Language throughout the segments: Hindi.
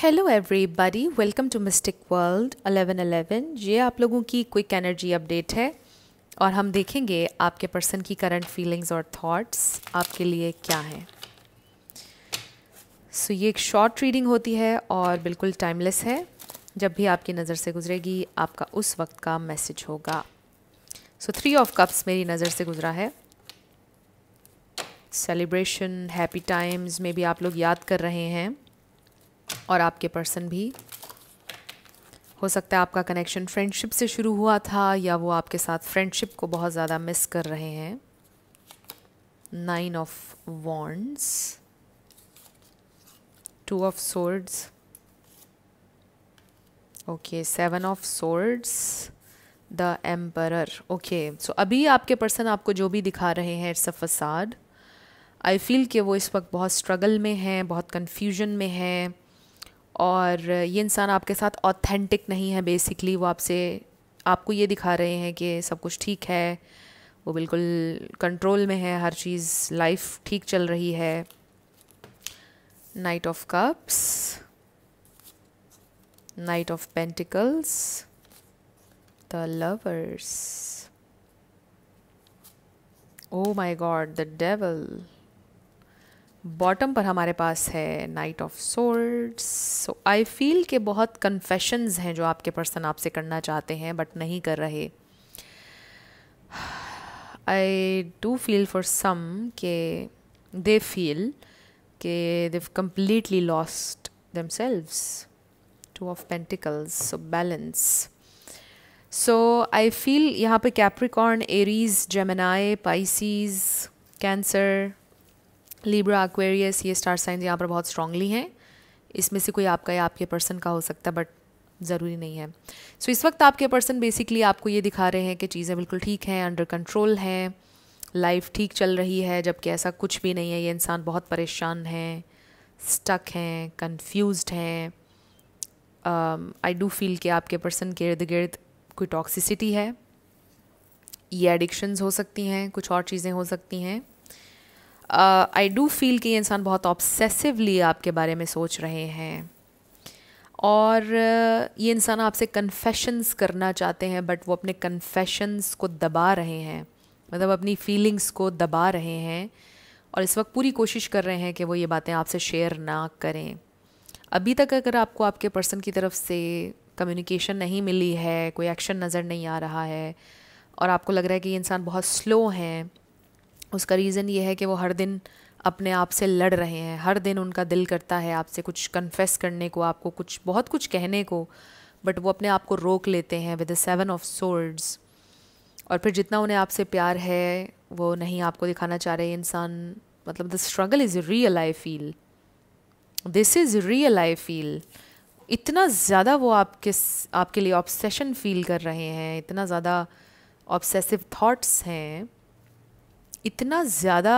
hello everybody welcome to mystic world 1111 ये आप लोगों की क्विक एनर्जी अपडेट है और हम देखेंगे आपके पर्सन की करंट फीलिंग्स और थॉट्स आपके लिए क्या हैं सो so, ये एक शॉर्ट रीडिंग होती है और बिल्कुल टाइमलेस है जब भी आपकी नज़र से गुजरेगी आपका उस वक्त का मैसेज होगा सो थ्री ऑफ कप्स मेरी नज़र से गुजरा है सेलिब्रेशन हैप्पी टाइम्स में भी आप लोग याद कर रहे हैं और आपके पर्सन भी हो सकता है आपका कनेक्शन फ्रेंडशिप से शुरू हुआ था या वो आपके साथ फ्रेंडशिप को बहुत ज़्यादा मिस कर रहे हैं nine of wands two of swords okay seven of swords the emperor okay so अभी आपके पर्सन आपको जो भी दिखा रहे हैं इट्स अ फसाद आई फील कि वो इस वक्त बहुत स्ट्रगल में हैं बहुत कन्फ्यूजन में हैं और ये इंसान आपके साथ ऑथेंटिक नहीं है बेसिकली वो आपसे आपको ये दिखा रहे हैं कि सब कुछ ठीक है वो बिल्कुल कंट्रोल में है हर चीज़ लाइफ ठीक चल रही है knight of cups knight of pentacles the lovers oh my god the devil bottom पर हमारे पास है knight of swords so I feel के बहुत कन्फेशंस हैं जो आपके पर्सन आपसे करना चाहते हैं बट नहीं कर रहे I do feel for some के दे फील के they've completely lost themselves two of pentacles so balance so I feel यहाँ पे Capricorn Aries Gemini Pisces Cancer Libra Aquarius ये स्टार साइंस यहाँ पर बहुत स्ट्रांगली हैं इसमें से कोई आपका या आपके पर्सन का हो सकता है बट ज़रूरी नहीं है सो so, इस वक्त आपके पर्सन बेसिकली आपको ये दिखा रहे हैं कि चीज़ें बिल्कुल ठीक हैं अंडर कंट्रोल हैं लाइफ ठीक चल रही है जबकि ऐसा कुछ भी नहीं है ये इंसान बहुत परेशान हैं स्टक हैं कन्फ्यूज हैं आई डू फील कि आपके पर्सन के इर्द गिर्द कोई टॉक्सिसिटी है ये एडिक्शंस हो सकती हैं कुछ और चीज़ें हो सकती हैं आई डू फील कि ये इंसान बहुत ऑब्सेसिवली आपके बारे में सोच रहे हैं और uh, ये इंसान आपसे कन्फेशंस करना चाहते हैं बट वो अपने कन्फेशंस को दबा रहे हैं मतलब अपनी फीलिंग्स को दबा रहे हैं और इस वक्त पूरी कोशिश कर रहे हैं कि वो ये बातें आपसे शेयर ना करें अभी तक अगर आपको आपके पर्सन की तरफ से कम्युनिकेशन नहीं मिली है कोई एक्शन नज़र नहीं आ रहा है और आपको लग रहा है कि ये इंसान बहुत स्लो हैं उसका रीज़न ये है कि वो हर दिन अपने आप से लड़ रहे हैं हर दिन उनका दिल करता है आपसे कुछ कन्फेस करने को आपको कुछ बहुत कुछ कहने को बट वो अपने आप को रोक लेते हैं with the seven of swords और फिर जितना उन्हें आपसे प्यार है वो नहीं आपको दिखाना चाह रहे इंसान मतलब the struggle is real I feel this is real I feel इतना ज़्यादा वो आपके आपके लिए ऑब्सेशन फील कर रहे हैं इतना ज़्यादा ऑब्सेसिव थाट्स हैं इतना ज़्यादा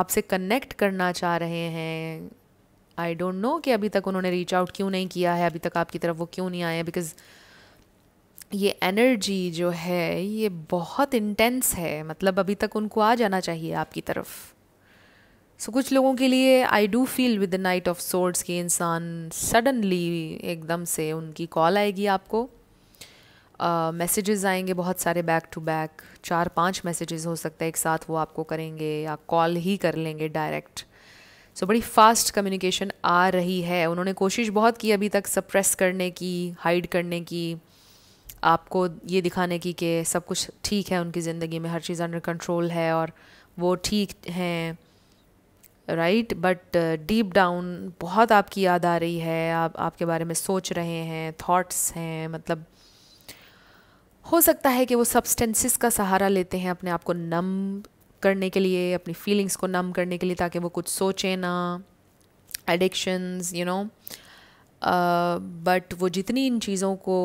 आपसे कनेक्ट करना चाह रहे हैं आई डोंट नो कि अभी तक उन्होंने रीच आउट क्यों नहीं किया है अभी तक आपकी तरफ वो क्यों नहीं आए बिकॉज ये एनर्जी जो है ये बहुत इंटेंस है मतलब अभी तक उनको आ जाना चाहिए आपकी तरफ सो so, कुछ लोगों के लिए I do feel with the knight of swords कि इंसान सडनली एकदम से उनकी कॉल आएगी आपको मैसेजेस uh, आएंगे बहुत सारे बैक टू बैक चार पांच मैसेजेस हो सकता है एक साथ वो आपको करेंगे या कॉल ही कर लेंगे डायरेक्ट सो so, बड़ी फास्ट कम्युनिकेशन आ रही है उन्होंने कोशिश बहुत की अभी तक सप्रेस करने की हाइड करने की आपको ये दिखाने की कि सब कुछ ठीक है उनकी ज़िंदगी में हर चीज़ अंडर कंट्रोल है और वो ठीक हैं राइट बट डीप डाउन बहुत आपकी याद आ रही है आप आपके बारे में सोच रहे हैं थॉट्स हैं मतलब हो सकता है कि वो सब्सटेंसेस का सहारा लेते हैं अपने आप को नम करने के लिए अपनी फीलिंग्स को नम करने के लिए ताकि वो कुछ सोचें ना एडिक्शंस यू नो बट वो जितनी इन चीज़ों को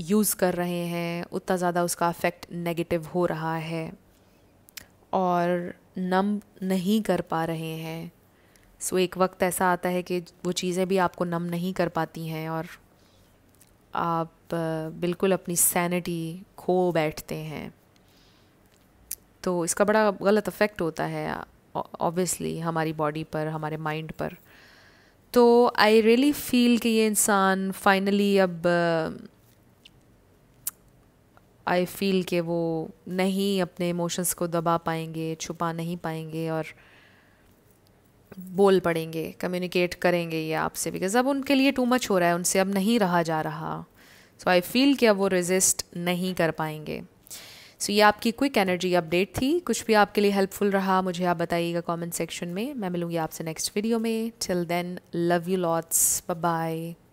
यूज़ कर रहे हैं उतना ज़्यादा उसका अफेक्ट नेगेटिव हो रहा है और नम नहीं कर पा रहे हैं सो so, एक वक्त ऐसा आता है कि वो चीज़ें भी आपको नम नहीं कर पाती हैं और आप बिल्कुल अपनी सैनिटी खो बैठते हैं तो इसका बड़ा गलत इफ़ेक्ट होता है ऑब्वियसली हमारी बॉडी पर हमारे माइंड पर तो आई रियली फील कि ये इंसान फाइनली अब आई फील कि वो नहीं अपने इमोशंस को दबा पाएंगे छुपा नहीं पाएंगे और बोल पड़ेंगे कम्युनिकेट करेंगे ये आपसे बिकॉज अब उनके लिए टू मच हो रहा है उनसे अब नहीं रहा जा रहा सो आई फील कि अब वो रेजिस्ट नहीं कर पाएंगे सो so, ये आपकी क्विक एनर्जी अपडेट थी कुछ भी आपके लिए हेल्पफुल रहा मुझे आप बताइएगा कमेंट सेक्शन में मैं मिलूँगी आपसे नेक्स्ट वीडियो में till then love you lots bye